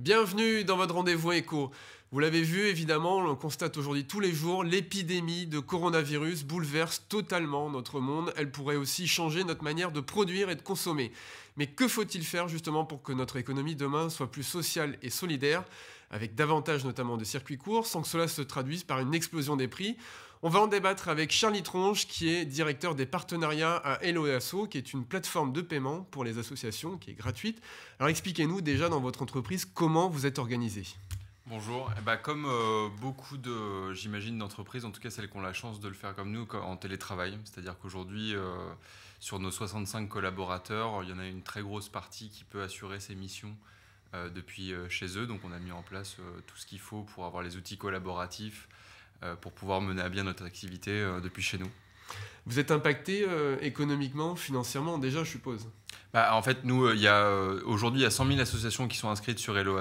Bienvenue dans votre rendez-vous éco. Vous l'avez vu, évidemment, on constate aujourd'hui tous les jours, l'épidémie de coronavirus bouleverse totalement notre monde. Elle pourrait aussi changer notre manière de produire et de consommer. Mais que faut-il faire justement pour que notre économie demain soit plus sociale et solidaire avec davantage notamment de circuits courts, sans que cela se traduise par une explosion des prix. On va en débattre avec Charlie Tronche, qui est directeur des partenariats à Helloasso, qui est une plateforme de paiement pour les associations, qui est gratuite. Alors expliquez-nous déjà dans votre entreprise comment vous êtes organisé. Bonjour. Eh ben, comme euh, beaucoup de, j'imagine, d'entreprises, en tout cas celles qui ont la chance de le faire comme nous, en télétravail, c'est-à-dire qu'aujourd'hui, euh, sur nos 65 collaborateurs, il y en a une très grosse partie qui peut assurer ses missions euh, depuis euh, chez eux. Donc on a mis en place euh, tout ce qu'il faut pour avoir les outils collaboratifs, pour pouvoir mener à bien notre activité depuis chez nous. Vous êtes impacté économiquement, financièrement déjà, je suppose bah, en fait, nous, il y aujourd'hui, il y a 100 000 associations qui sont inscrites sur Hello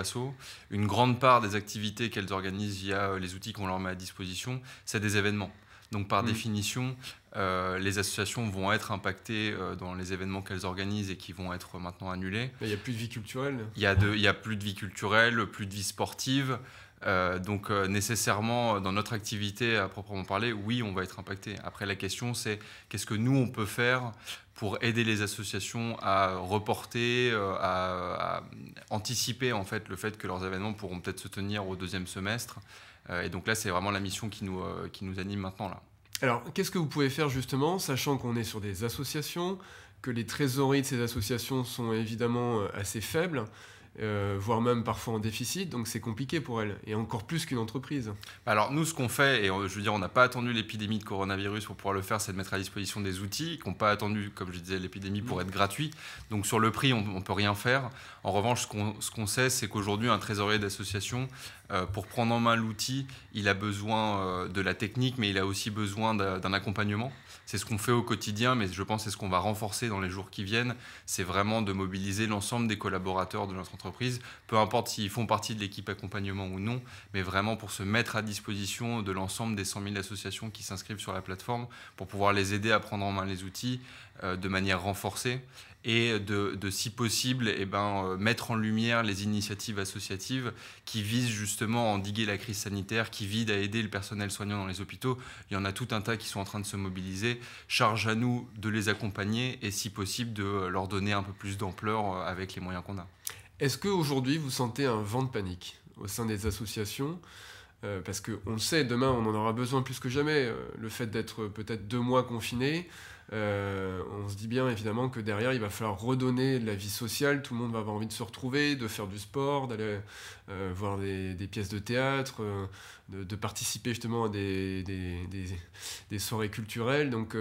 Une grande part des activités qu'elles organisent via les outils qu'on leur met à disposition, c'est des événements. Donc, par mmh. définition, euh, les associations vont être impactées euh, dans les événements qu'elles organisent et qui vont être maintenant annulés. Il n'y a plus de vie culturelle Il n'y a, plus de vie culturelle, plus de vie sportive. Euh, donc nécessairement, dans notre activité à proprement parler, oui, on va être impacté. Après, la question, c'est qu'est-ce que nous, on peut faire pour aider les associations à reporter, à, anticiper en fait, le fait que leurs événements pourront peut-être se tenir au deuxième semestre. et donc là, c'est vraiment la mission qui nous, qui nous anime maintenant. là. Alors, qu'est-ce que vous pouvez faire justement, sachant qu'on est sur des associations, que les trésoreries de ces associations sont évidemment euh, assez faibles, euh, voire même parfois en déficit, donc c'est compliqué pour elles, et encore plus qu'une entreprise. Bah alors nous, ce qu'on fait, et je veux dire, on n'a pas attendu l'épidémie de coronavirus pour pouvoir le faire, c'est de mettre à disposition des outils qu'on n'ont pas attendu, comme je disais, l'épidémie pour mm. être gratuit. Donc sur le prix, on ne peut rien faire. En revanche, ce qu'on sait, c'est qu'aujourd'hui, un trésorier d'association euh, pour prendre en main l'outil, il a besoin euh, de la technique, mais il a aussi besoin d'un accompagnement. C'est ce qu'on fait au quotidien, mais je pense que c'est ce qu'on va renforcer dans les jours qui viennent. C'est vraiment de mobiliser l'ensemble des collaborateurs de notre entreprise, peu importe s'ils font partie de l'équipe accompagnement ou non, mais vraiment pour se mettre à disposition de l'ensemble des 100 000 associations qui s'inscrivent sur la plateforme pour pouvoir les aider à prendre en main les outils euh, de manière renforcée et de, si possible, eh ben, euh, mettre en lumière les initiatives associatives qui visent justement à endiguer la crise sanitaire, qui visent à aider le personnel soignant dans les hôpitaux. Il y en a tout un tas qui sont en train de se mobiliser. Charge à nous de les accompagner et si possible de euh, leur donner un peu plus d'ampleur euh, avec les moyens qu'on a. Est-ce qu'aujourd'hui vous sentez un vent de panique au sein des associations parce qu'on le sait, demain on en aura besoin plus que jamais. Le fait d'être peut-être deux mois confinés, euh, on se dit bien évidemment que derrière, il va falloir redonner de la vie sociale, tout le monde va avoir envie de se retrouver, de faire du sport, d'aller euh, voir des, pièces de théâtre, euh, de, participer justement à des, soirées culturelles. Donc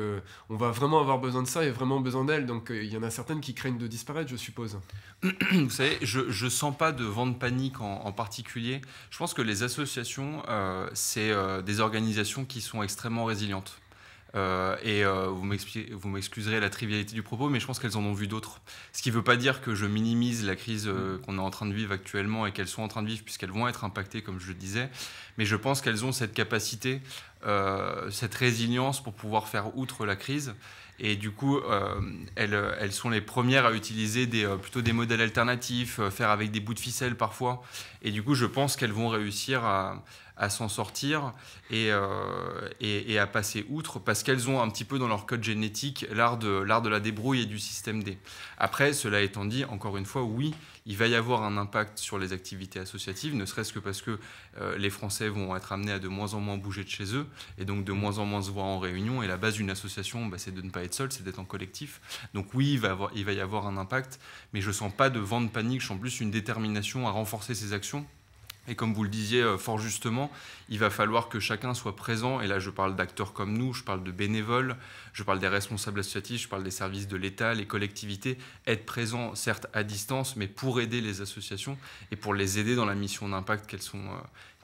on va vraiment avoir besoin de ça et vraiment besoin d'elle. Donc il y en a certaines qui craignent de disparaître, je suppose. Vous savez, je ne sens pas de vent de panique en particulier. Je pense que les associations, c'est des organisations qui sont extrêmement résilientes. Euh, et euh, vous m'excuserez la trivialité du propos, mais je pense qu'elles en ont vu d'autres. Ce qui ne veut pas dire que je minimise la crise euh, mm. qu'on est en train de vivre actuellement et qu'elles sont en train de vivre, puisqu'elles vont être impactées, comme je le disais. Mais je pense qu'elles ont cette capacité, cette résilience pour pouvoir faire outre la crise. Et du coup, euh, euh, elles, sont les premières à utiliser des, euh, plutôt des modèles alternatifs, faire avec des bouts de ficelle parfois. Et du coup, je pense qu'elles vont réussir à, s'en sortir et, et, à passer outre parce qu'elles ont un petit peu dans leur code génétique l'art de, l'art de la débrouille et du système D. Après, cela étant dit, encore une fois, oui, il va y avoir un impact sur les activités associatives, ne serait-ce que parce que les Français vont être amenés à de moins en moins bouger de chez eux et donc de mm. moins en moins se voir en réunion. Et la base d'une association, bah, c'est de ne pas être seul, c'est d'être en collectif. Donc oui, il va, y avoir un impact, mais je ne sens pas de vent de panique, je sens plus une détermination à renforcer ses actions. Et comme vous le disiez euh, fort justement, il va falloir que chacun soit présent. Et là, je parle d'acteurs comme nous, je parle de bénévoles, je parle des responsables associatifs, je parle des services de l'État, les collectivités. Être présents, certes à distance, mais pour aider les associations et pour les aider dans la mission d'impact qu'elles sont, euh,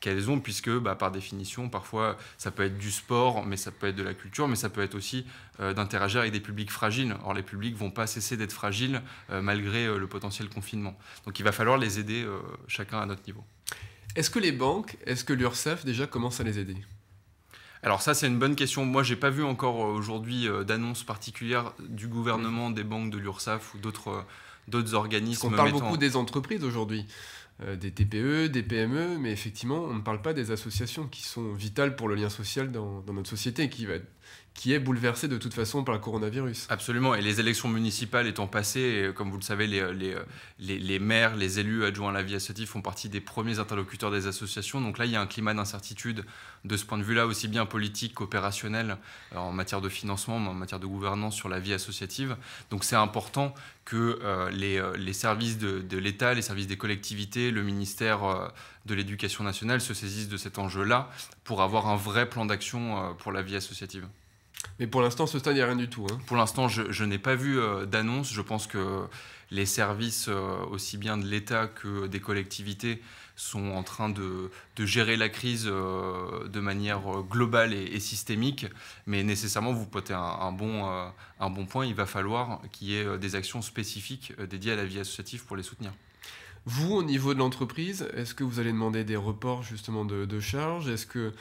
qu'elles ont, puisque bah, par définition, parfois, ça peut être du sport, mais ça peut être de la culture, mais ça peut être aussi euh, d'interagir avec des publics fragiles. Or, les publics vont pas cesser d'être fragiles euh, malgré euh, le potentiel confinement. Donc, il va falloir les aider chacun à notre niveau. Est-ce que les banques, est-ce que l'URSSAF déjà commence à les aider alors ça, c'est une bonne question. Moi, j'ai pas vu encore aujourd'hui d'annonce particulière du gouvernement, mmh. des banques, de l'URSSAF ou d'autres organismes. on parle beaucoup des entreprises aujourd'hui. Euh, des TPE, des PME, mais effectivement, on ne parle pas des associations qui sont vitales pour le lien social dans, notre société, qui va être qui est bouleversé de toute façon par le coronavirus. Absolument, et les élections municipales étant passées, euh, comme vous le savez, les, euh, euh, les, les, maires, les élus adjoints à la vie associative font partie des premiers interlocuteurs des associations, donc là il y a un climat d'incertitude de ce point de vue-là, aussi bien politique qu'opérationnel, en matière de financement, en matière de gouvernance sur la vie associative. Donc c'est important que les, les, services de, de l'État, les services des collectivités, le ministère de l'Éducation nationale se saisissent de cet enjeu-là pour avoir un vrai plan d'action pour la vie associative. Mais pour l'instant, ce stade, il n'y a rien du tout. Hein. Pour l'instant, je, n'ai pas vu euh, d'annonce. Je pense que les services, euh, aussi bien de l'État que des collectivités, sont en train de, de gérer la crise euh, de manière globale et, systémique. Mais nécessairement, vous potez un, un, bon, un bon point. Il va falloir qu'il y ait des actions spécifiques dédiées à la vie associative pour les soutenir. Vous, au niveau de l'entreprise, est-ce que vous allez demander des reports justement de, de charges Est-ce que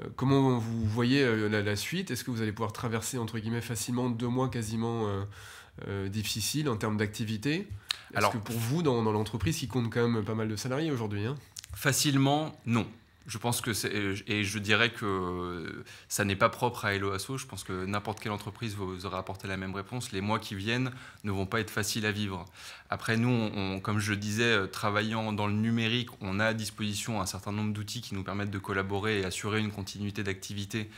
euh, comment vous voyez euh, la, suite Est-ce que vous allez pouvoir traverser, entre guillemets, facilement deux mois quasiment euh, difficiles en termes d'activité Parce que pour vous, dans, l'entreprise qui compte quand même pas mal de salariés aujourd'hui hein Facilement, non je pense que c'est et je dirais que ça n'est pas propre à Eloasso, Je pense que n'importe quelle entreprise vous aura apporté la même réponse. Les mois qui viennent ne vont pas être faciles à vivre. Après, nous, on, comme je disais, euh, travaillant dans le numérique, on a à disposition un certain nombre d'outils qui nous permettent de collaborer et assurer une continuité d'activité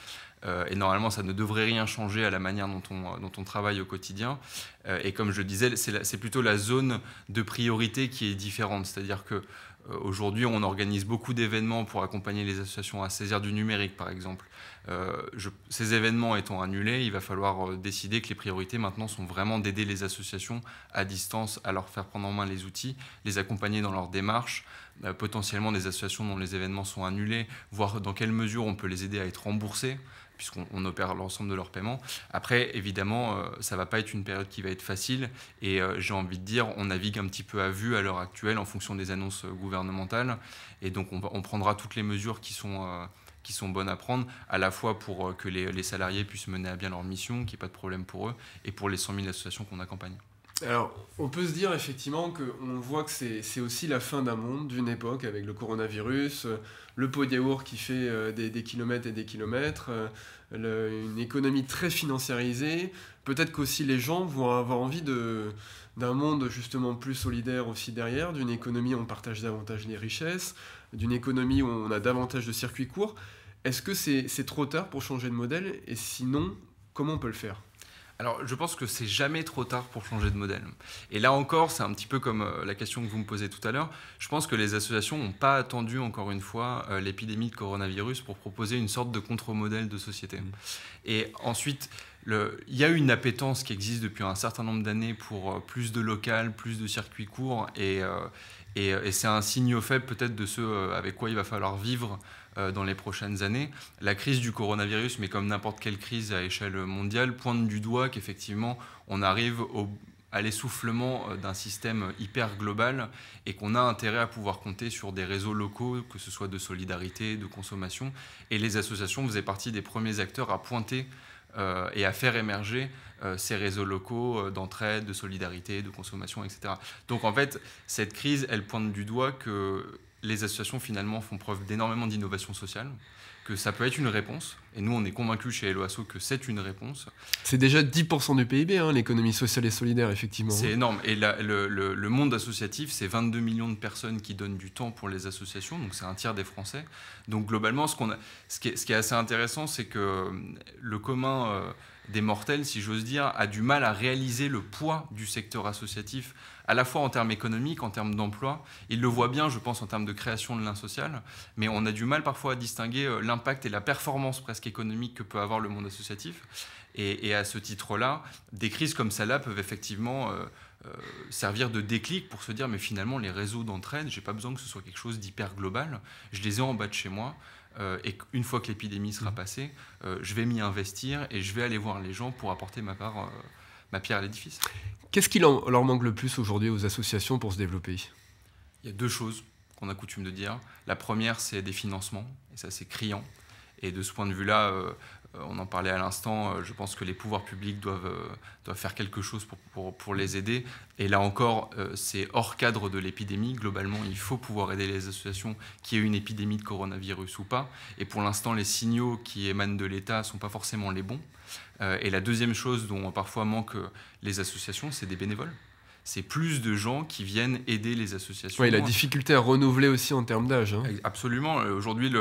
euh, et normalement, ça ne devrait rien changer à la manière dont dont on travaille au quotidien. Euh, et comme je disais, c'est plutôt la zone de priorité qui est différente. C'est-à-dire que euh, aujourd'hui, on organise beaucoup d'événements pour accompagner les associations à saisir du numérique, par exemple. Euh, ces événements étant annulés, il va falloir euh, décider que les priorités maintenant sont vraiment d'aider les associations à distance, à leur faire prendre en main les outils, les accompagner dans leur démarche, euh, potentiellement des associations dont les événements sont annulés, voir dans quelle mesure on peut les aider à être remboursés puisqu'on opère l'ensemble de leurs paiements. Après, évidemment, euh, ça ne va pas être une période qui va être facile, et euh, j'ai envie de dire, on navigue un petit peu à vue à l'heure actuelle en fonction des annonces gouvernementales, et donc on, prendra toutes les mesures qui sont qui sont bonnes à prendre, à la fois pour que les, les salariés puissent mener à bien leur mission, qu'il n'y ait pas de problème pour eux, et pour les 100 000 associations qu'on accompagne. Alors, on peut se dire effectivement qu'on voit que c'est aussi la fin d'un monde, d'une époque, avec le coronavirus, euh, le pot de qui fait euh, des, kilomètres et des kilomètres, euh, une économie très financiarisée. Peut-être qu'aussi les gens vont avoir envie d'un monde justement plus solidaire aussi derrière, d'une économie où on partage davantage les richesses, d'une économie où on a davantage de circuits courts. Est-ce que c'est trop tard pour changer de modèle Et sinon, comment on peut le faire alors, je pense que c'est jamais trop tard pour changer de modèle. Et là encore, c'est un petit peu comme euh, la question que vous me posez tout à l'heure. Je pense que les associations n'ont pas attendu, encore une fois, euh, l'épidémie de coronavirus pour proposer une sorte de contre-modèle de société. Mmh. Et ensuite, il y a une appétence qui existe depuis un certain nombre d'années pour euh, plus de local, plus de circuits courts. Et, et c'est un signe au faible, peut-être, de ce avec quoi il va falloir vivre euh, dans les prochaines années. La crise du coronavirus, mais comme n'importe quelle crise à échelle mondiale, pointe du doigt qu'effectivement, on arrive à l'essoufflement euh, d'un système hyper global et qu'on a intérêt à pouvoir compter sur des réseaux locaux, que ce soit de solidarité, de consommation. Et les associations faisaient partie des premiers acteurs à pointer euh, et à faire émerger ces réseaux locaux d'entraide, de solidarité, de consommation, etc. Donc en fait, cette crise, elle pointe du doigt que les associations finalement font preuve d'énormément d'innovation sociale, que ça peut être une réponse, et nous on est convaincus chez Eloasso que c'est une réponse. C'est déjà 10% du PIB, hein, l'économie sociale et solidaire, effectivement. C'est hein. énorme, et le, monde associatif, c'est 22 millions de personnes qui donnent du temps pour les associations, donc c'est un tiers des Français. Donc globalement, ce, qu'on ce, qui, est, assez intéressant, c'est que euh, le commun... Euh, des mortels, si j'ose dire, a du mal à réaliser le poids du secteur associatif, à la fois en termes économiques, en termes d'emploi. Il le voit bien, je pense, en termes de création de lien social, mais on a du mal parfois à distinguer euh, l'impact et la performance presque économique que peut avoir le monde associatif. Et, à ce titre-là, des crises comme celle-là peuvent effectivement... Euh, euh, servir de déclic pour se dire mais finalement les réseaux d'entraide, n'ai pas besoin que ce soit quelque chose d'hyper global, je les ai en bas de chez moi, euh, et une fois que l'épidémie sera mhm. passée, euh, je vais m'y investir et je vais aller voir les gens pour apporter ma part, euh, ma pierre à l'édifice. Qu'est-ce qui leur manque le plus aujourd'hui aux associations pour se développer Il y a deux choses qu'on a coutume de dire. La première, c'est des financements, et ça c'est criant. Et de ce point de vue-là, euh, on en parlait à l'instant, euh, je pense que les pouvoirs publics doivent, euh, doivent faire quelque chose pour, les aider. Et là encore, c'est hors cadre de l'épidémie. Globalement, il faut pouvoir aider les associations qui aient une épidémie de coronavirus ou pas. Et pour l'instant, les signaux qui émanent de l'État ne sont pas forcément les bons. Et la deuxième chose dont parfois manquent les associations, c'est des bénévoles c'est plus de gens qui viennent aider les associations. Oui, la difficulté à renouveler aussi en termes d'âge. Hein. Absolument. Euh, aujourd'hui,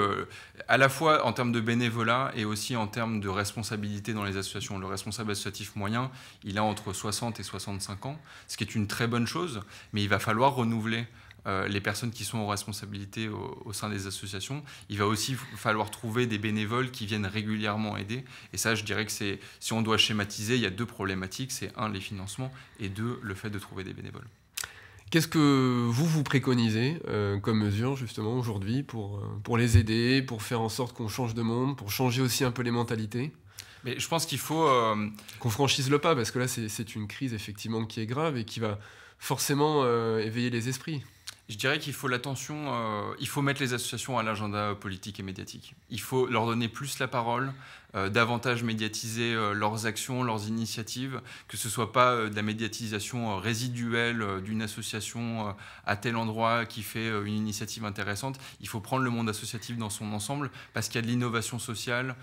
à la fois en termes de bénévolat et aussi en termes de responsabilité dans les associations. Le responsable associatif moyen, il a entre 60 et 65 ans, ce qui est une très bonne chose, mais il va falloir renouveler. Euh, les personnes qui sont en responsabilités au, sein des associations. Il va aussi falloir trouver des bénévoles qui viennent régulièrement aider. Et ça, je dirais que c'est, si on doit schématiser, il y a deux problématiques. C'est un, les financements, et deux, le fait de trouver des bénévoles. Qu'est-ce que vous vous préconisez euh, comme mesure justement aujourd'hui euh, pour, les aider, pour faire en sorte qu'on change de monde, pour changer aussi un peu les mentalités mais je pense qu'il faut... Qu'on franchisse le pas, parce que là, c'est une crise effectivement qui est grave et qui va forcément éveiller les esprits. Je dirais qu'il faut l'attention, euh, il faut mettre les associations à l'agenda politique et médiatique. Il faut leur donner plus la parole, euh, davantage médiatiser euh, leurs actions, leurs initiatives, que ce soit pas de la médiatisation résiduelle d'une association à tel endroit qui fait une initiative intéressante. Il faut prendre le monde associatif dans son ensemble parce qu'il y a de l'innovation sociale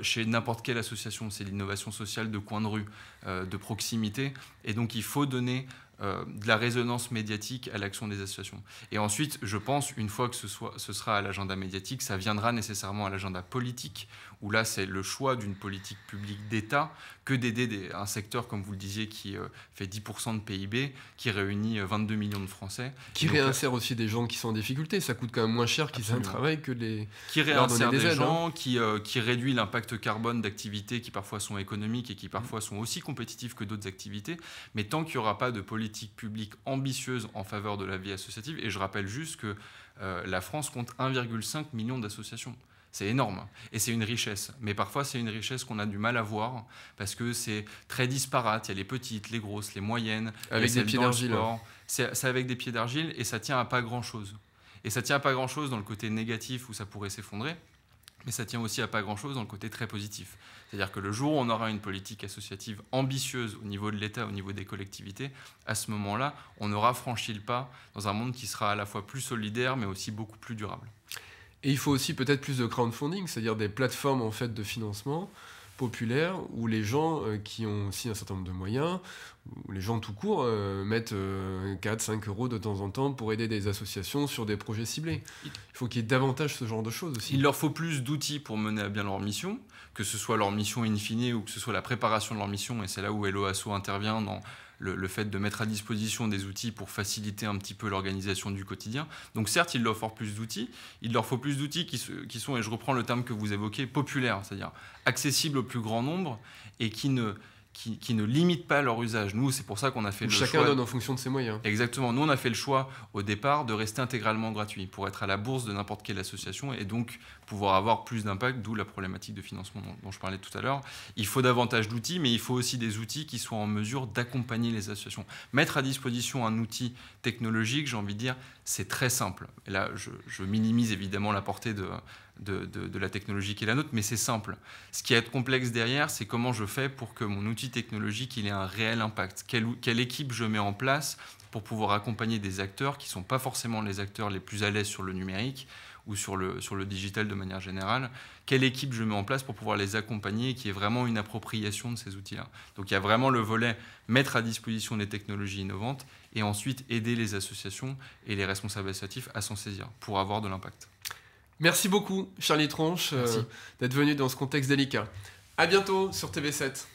chez n'importe quelle association. C'est l'innovation sociale de coin de rue, de proximité, et donc il faut donner euh, de la résonance médiatique à l'action des associations. Et ensuite, je pense, une fois que ce, soit, ce sera à l'agenda médiatique, ça viendra nécessairement à l'agenda politique, où là, c'est le choix d'une politique publique d'État que d'aider un secteur, comme vous le disiez, qui euh, fait 10% de PIB, qui réunit 22 euh, millions de Français. Qui réinsère aussi des gens qui sont en difficulté. Ça coûte quand même moins cher qu'ils aient un travail que les... Qui réinsère des, hein. gens, qui, qui réduit l'impact carbone d'activités qui parfois sont économiques et qui parfois mm. sont aussi compétitives que d'autres activités. Mais tant qu'il n'y aura pas de politique politique publique ambitieuse en faveur de la vie associative. Et je rappelle juste que euh, la France compte 1,5 million d'associations. C'est énorme hein. et c'est une richesse. Mais parfois, c'est une richesse qu'on a du mal à voir parce que c'est très disparate. Il y a les petites, les grosses, les moyennes. Avec des pieds d'argile. Hein. C'est avec des pieds d'argile et ça tient à pas grand-chose. Et ça tient à pas grand-chose dans le côté négatif où ça pourrait s'effondrer. Mais ça tient aussi à pas grand-chose dans le côté très positif. C'est-à-dire que le jour où on aura une politique associative ambitieuse au niveau de l'État, au niveau des collectivités, à ce moment-là, on aura franchi le pas dans un monde qui sera à la fois plus solidaire, mais aussi beaucoup plus durable. Et il faut aussi peut-être plus de crowdfunding, c'est-à-dire des plateformes en fait de financement populaire où les gens euh, qui ont aussi un certain nombre de moyens, les gens tout court euh, mettent 4-5 euh, euros de temps en temps pour aider des associations sur des projets ciblés. Il faut qu'il y ait davantage ce genre de choses aussi. Il leur faut plus d'outils pour mener à bien leur mission, que ce soit leur mission in fine ou que ce soit la préparation de leur mission, et c'est là où LOASO intervient dans le, fait de mettre à disposition des outils pour faciliter un petit peu l'organisation du quotidien. Donc certes, il leur faut plus d'outils, il leur faut plus d'outils qui, qui, sont, et je reprends le terme que vous évoquez, populaires, c'est-à-dire accessibles au plus grand nombre et qui ne, qui, ne limitent pas leur usage. Nous, c'est pour ça qu'on a fait le chacun choix. Chacun donne en fonction de ses moyens. Exactement. Nous, on a fait le choix au départ de rester intégralement gratuit pour être à la bourse de n'importe quelle association et donc pouvoir avoir plus d'impact, d'où la problématique de financement dont, je parlais tout à l'heure. Il faut davantage d'outils, mais il faut aussi des outils qui soient en mesure d'accompagner les associations. Mettre à disposition un outil technologique, j'ai envie de dire, c'est très simple. Et là, je minimise évidemment la portée de de, la technologie qui est la nôtre, mais c'est simple. Ce qui est complexe derrière, c'est comment je fais pour que mon outil technologique il ait un réel impact. Quelle, équipe je mets en place pour pouvoir accompagner des acteurs qui ne sont pas forcément les acteurs les plus à l'aise sur le numérique ou sur le, sur le digital de manière générale. Quelle équipe je mets en place pour pouvoir les accompagner et qui est vraiment une appropriation de ces outils-là. Donc il y a vraiment le volet mettre à disposition des technologies innovantes et ensuite aider les associations et les responsables associatifs à s'en saisir pour avoir de l'impact. Merci beaucoup, Charlie Tronche, euh, d'être venu dans ce contexte délicat. À bientôt sur TV7.